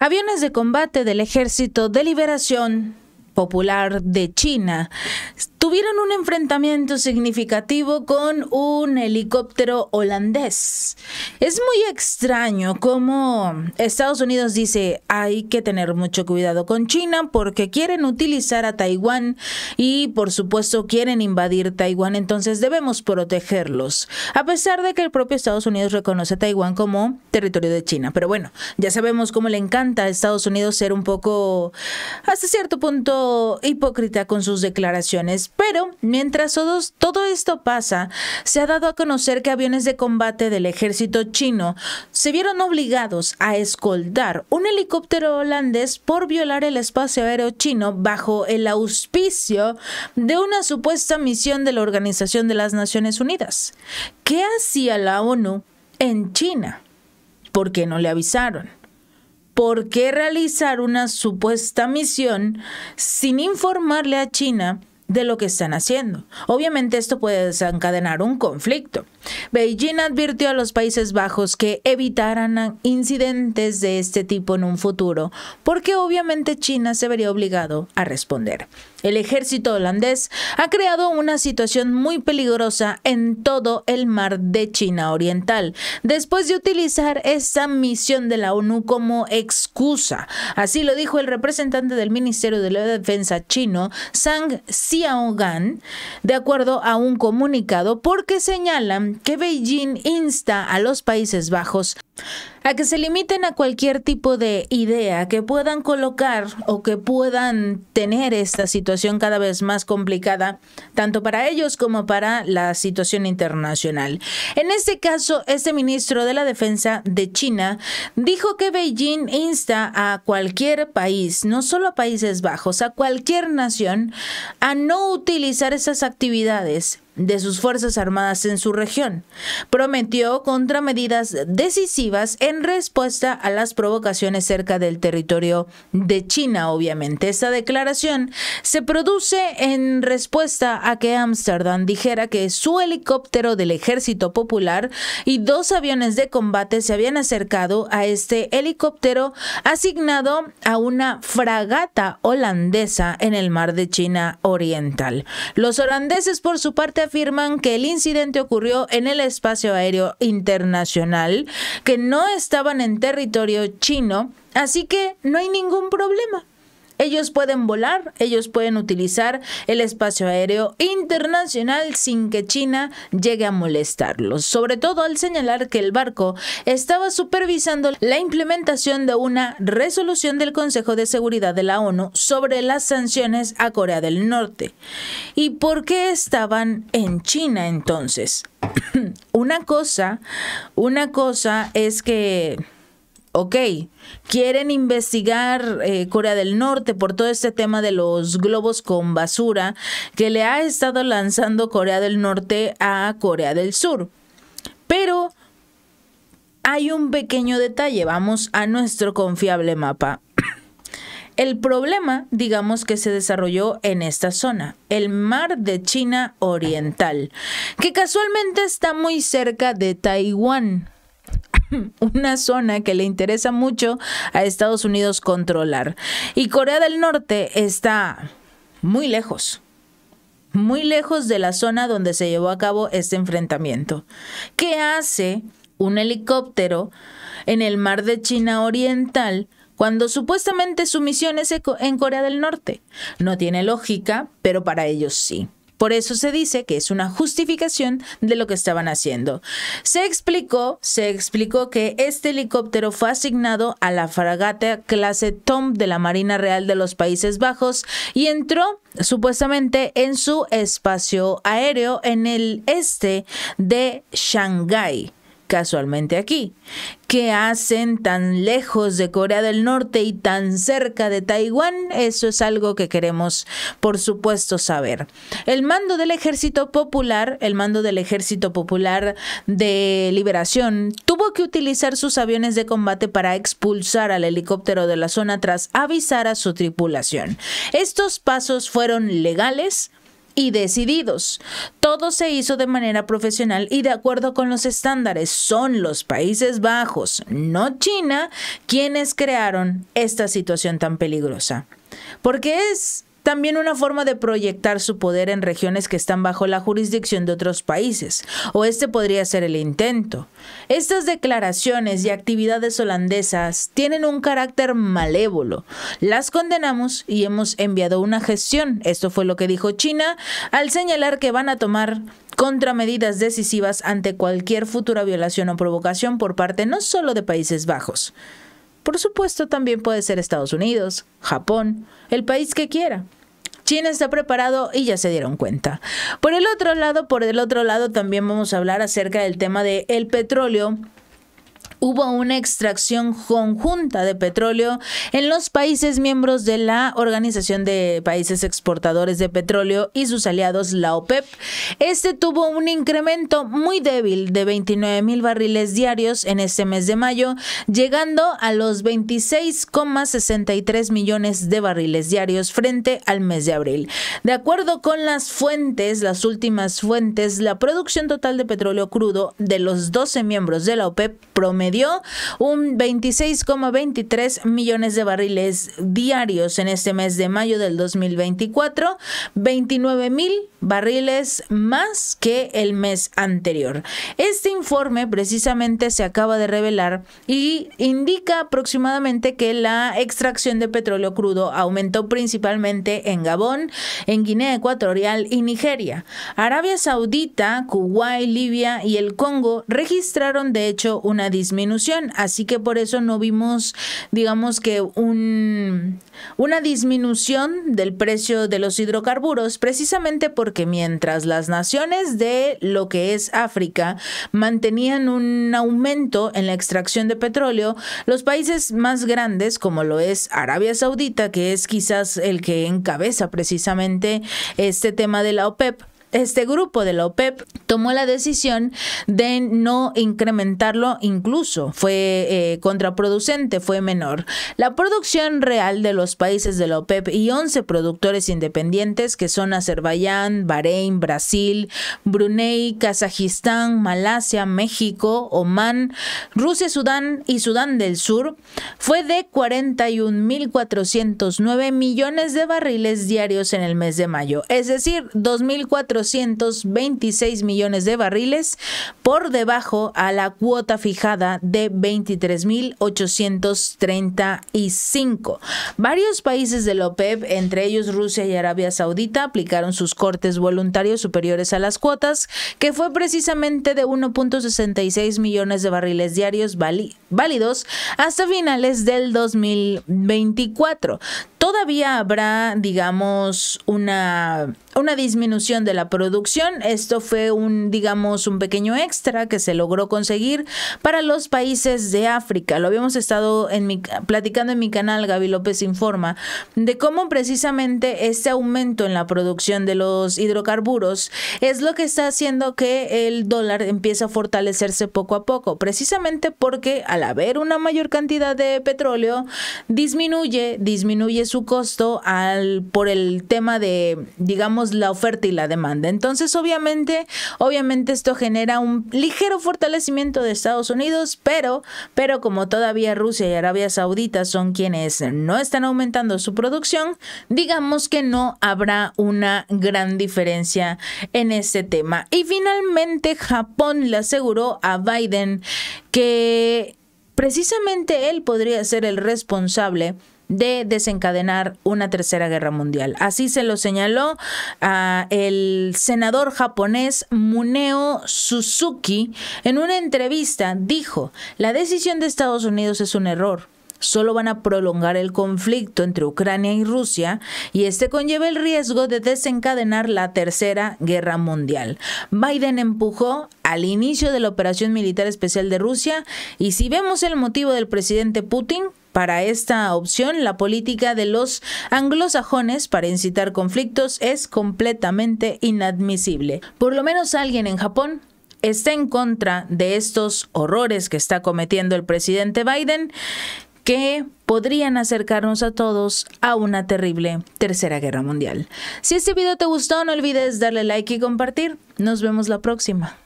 aviones de combate del Ejército de Liberación Popular de China tuvieron un enfrentamiento significativo con un helicóptero holandés. Es muy extraño cómo Estados Unidos dice hay que tener mucho cuidado con China porque quieren utilizar a Taiwán y por supuesto quieren invadir Taiwán, entonces debemos protegerlos, a pesar de que el propio Estados Unidos reconoce a Taiwán como territorio de China. Pero bueno, ya sabemos cómo le encanta a Estados Unidos ser un poco, hasta cierto punto, hipócrita con sus declaraciones, pero mientras todo esto pasa, se ha dado a conocer que aviones de combate del ejército chino se vieron obligados a escoltar un helicóptero holandés por violar el espacio aéreo chino bajo el auspicio de una supuesta misión de la Organización de las Naciones Unidas. ¿Qué hacía la ONU en China? ¿Por qué no le avisaron? ¿por qué realizar una supuesta misión sin informarle a China de lo que están haciendo. Obviamente esto puede desencadenar un conflicto. Beijing advirtió a los Países Bajos que evitaran incidentes de este tipo en un futuro, porque obviamente China se vería obligado a responder. El ejército holandés ha creado una situación muy peligrosa en todo el mar de China Oriental, después de utilizar esa misión de la ONU como excusa. Así lo dijo el representante del Ministerio de la Defensa chino, Zhang Xi Hogan, de acuerdo a un comunicado, porque señalan que Beijing insta a los Países Bajos a que se limiten a cualquier tipo de idea que puedan colocar o que puedan tener esta situación cada vez más complicada, tanto para ellos como para la situación internacional. En este caso, este ministro de la Defensa de China dijo que Beijing insta a cualquier país, no solo a Países Bajos, a cualquier nación, a no utilizar esas actividades de sus Fuerzas Armadas en su región. Prometió contramedidas decisivas en respuesta a las provocaciones cerca del territorio de China, obviamente. Esta declaración se produce en respuesta a que Ámsterdam dijera que su helicóptero del Ejército Popular y dos aviones de combate se habían acercado a este helicóptero asignado a una fragata holandesa en el mar de China Oriental. Los holandeses, por su parte, afirman que el incidente ocurrió en el espacio aéreo internacional, que no estaban en territorio chino, así que no hay ningún problema. Ellos pueden volar, ellos pueden utilizar el espacio aéreo internacional sin que China llegue a molestarlos, sobre todo al señalar que el barco estaba supervisando la implementación de una resolución del Consejo de Seguridad de la ONU sobre las sanciones a Corea del Norte. ¿Y por qué estaban en China entonces? una cosa, una cosa es que ok, quieren investigar eh, Corea del Norte por todo este tema de los globos con basura que le ha estado lanzando Corea del Norte a Corea del Sur. Pero hay un pequeño detalle, vamos a nuestro confiable mapa. El problema, digamos, que se desarrolló en esta zona, el mar de China Oriental, que casualmente está muy cerca de Taiwán una zona que le interesa mucho a Estados Unidos controlar. Y Corea del Norte está muy lejos, muy lejos de la zona donde se llevó a cabo este enfrentamiento. ¿Qué hace un helicóptero en el mar de China Oriental? cuando supuestamente su misión es en Corea del Norte. No tiene lógica, pero para ellos sí. Por eso se dice que es una justificación de lo que estaban haciendo. Se explicó, se explicó que este helicóptero fue asignado a la fragata clase Tom de la Marina Real de los Países Bajos y entró supuestamente en su espacio aéreo en el este de Shanghái casualmente aquí. ¿Qué hacen tan lejos de Corea del Norte y tan cerca de Taiwán? Eso es algo que queremos, por supuesto, saber. El mando del Ejército Popular, el mando del Ejército Popular de Liberación, tuvo que utilizar sus aviones de combate para expulsar al helicóptero de la zona tras avisar a su tripulación. Estos pasos fueron legales, y decididos. Todo se hizo de manera profesional y de acuerdo con los estándares. Son los Países Bajos, no China, quienes crearon esta situación tan peligrosa. Porque es también una forma de proyectar su poder en regiones que están bajo la jurisdicción de otros países, o este podría ser el intento. Estas declaraciones y actividades holandesas tienen un carácter malévolo. Las condenamos y hemos enviado una gestión, esto fue lo que dijo China, al señalar que van a tomar contramedidas decisivas ante cualquier futura violación o provocación por parte no solo de Países Bajos. Por supuesto, también puede ser Estados Unidos, Japón, el país que quiera. China está preparado y ya se dieron cuenta. Por el otro lado, por el otro lado también vamos a hablar acerca del tema del el petróleo hubo una extracción conjunta de petróleo en los países miembros de la Organización de Países Exportadores de Petróleo y sus aliados, la OPEP. Este tuvo un incremento muy débil de 29 mil barriles diarios en este mes de mayo, llegando a los 26,63 millones de barriles diarios frente al mes de abril. De acuerdo con las fuentes, las últimas fuentes, la producción total de petróleo crudo de los 12 miembros de la OPEP prometió dio un 26,23 millones de barriles diarios en este mes de mayo del 2024, 29 mil barriles más que el mes anterior. Este informe precisamente se acaba de revelar y indica aproximadamente que la extracción de petróleo crudo aumentó principalmente en Gabón, en Guinea Ecuatorial y Nigeria. Arabia Saudita, Kuwait, Libia y el Congo registraron de hecho una disminución Así que por eso no vimos, digamos que un, una disminución del precio de los hidrocarburos, precisamente porque mientras las naciones de lo que es África mantenían un aumento en la extracción de petróleo, los países más grandes, como lo es Arabia Saudita, que es quizás el que encabeza precisamente este tema de la OPEP, e este grupo de la OPEP tomó la decisión de no incrementarlo incluso. Fue eh, contraproducente, fue menor. La producción real de los países de la OPEP y 11 productores independientes que son Azerbaiyán, Bahrein, Brasil, Brunei, Kazajistán, Malasia, México, Omán, Rusia, Sudán y Sudán del Sur fue de 41.409 millones de barriles diarios en el mes de mayo, es decir, 2.400 226 millones de barriles por debajo a la cuota fijada de 23.835. Varios países de la OPEP, e entre ellos Rusia y Arabia Saudita, aplicaron sus cortes voluntarios superiores a las cuotas, que fue precisamente de 1.66 millones de barriles diarios válidos hasta finales del 2024. Todavía habrá, digamos, una, una disminución de la producción. Esto fue un, digamos, un pequeño extra que se logró conseguir para los países de África. Lo habíamos estado en mi, platicando en mi canal, Gaby López Informa, de cómo precisamente este aumento en la producción de los hidrocarburos es lo que está haciendo que el dólar empiece a fortalecerse poco a poco, precisamente porque al haber una mayor cantidad de petróleo, disminuye, disminuye su costo al, por el tema de, digamos, la oferta y la demanda. Entonces, obviamente, obviamente esto genera un ligero fortalecimiento de Estados Unidos, pero, pero como todavía Rusia y Arabia Saudita son quienes no están aumentando su producción, digamos que no habrá una gran diferencia en este tema. Y finalmente, Japón le aseguró a Biden que precisamente él podría ser el responsable de desencadenar una tercera guerra mundial. Así se lo señaló ah, el senador japonés Muneo Suzuki en una entrevista. Dijo, la decisión de Estados Unidos es un error. Solo van a prolongar el conflicto entre Ucrania y Rusia y este conlleva el riesgo de desencadenar la tercera guerra mundial. Biden empujó al inicio de la operación militar especial de Rusia y si vemos el motivo del presidente Putin, para esta opción, la política de los anglosajones para incitar conflictos es completamente inadmisible. Por lo menos alguien en Japón está en contra de estos horrores que está cometiendo el presidente Biden que podrían acercarnos a todos a una terrible tercera guerra mundial. Si este video te gustó, no olvides darle like y compartir. Nos vemos la próxima.